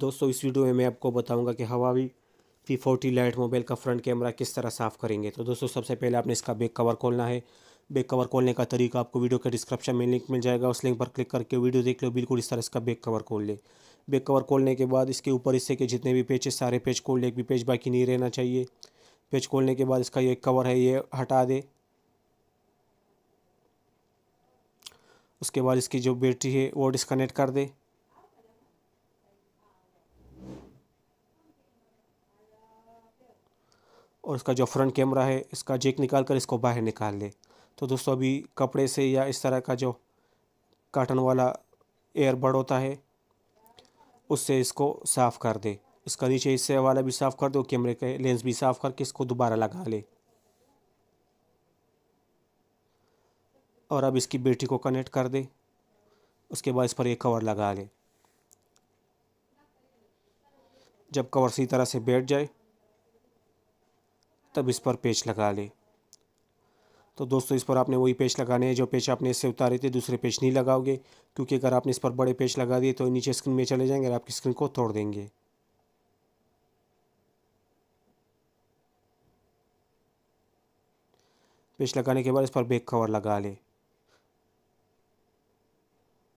दोस्तों इस वीडियो में मैं आपको बताऊंगा कि भी पी फोर्टी लाइट मोबाइल का फ्रंट कैमरा किस तरह साफ़ करेंगे तो दोस्तों सबसे पहले आपने इसका बैक कवर खोलना है बैक कवर खोलने का तरीका आपको वीडियो के डिस्क्रिप्शन में लिंक मिल जाएगा उस लिंक पर क्लिक करके वीडियो देख लो बिल्कुल इस तरह इसका बैक कवर खोल ले बैक कवर खोलने के बाद इसके ऊपर हिस्से के जितने भी पेज सारे पेज खोल ले एक भी पेज बाकी नहीं रहना चाहिए पेज खोलने के बाद इसका ये कवर है ये हटा दे उसके बाद इसकी जो बैटरी है वो डिस्कनेक्ट कर दे और इसका जो फ्रंट कैमरा है इसका जेक निकाल कर इसको बाहर निकाल ले तो दोस्तों अभी कपड़े से या इस तरह का जो काटन वाला एयरबड होता है उससे इसको साफ़ कर दे इसका नीचे हिस्से वाला भी साफ़ कर दो कैमरे के लेंस भी साफ़ करके इसको दोबारा लगा ले और अब इसकी बैटरी को कनेक्ट कर दे उसके बाद इस पर एक कवर लगा ले जब कवर सही तरह से बैठ जाए तब इस पर पेच लगा ले तो दोस्तों इस पर आपने वही पेच लगाने हैं जो पेच आपने इससे उतारे थे दूसरे पेच नहीं लगाओगे क्योंकि अगर आपने इस पर बड़े पेच लगा दिए तो नीचे स्क्रीन में चले जाएंगे और आपकी स्क्रीन को तोड़ देंगे पेच लगाने के बाद इस पर बैक कवर लगा लें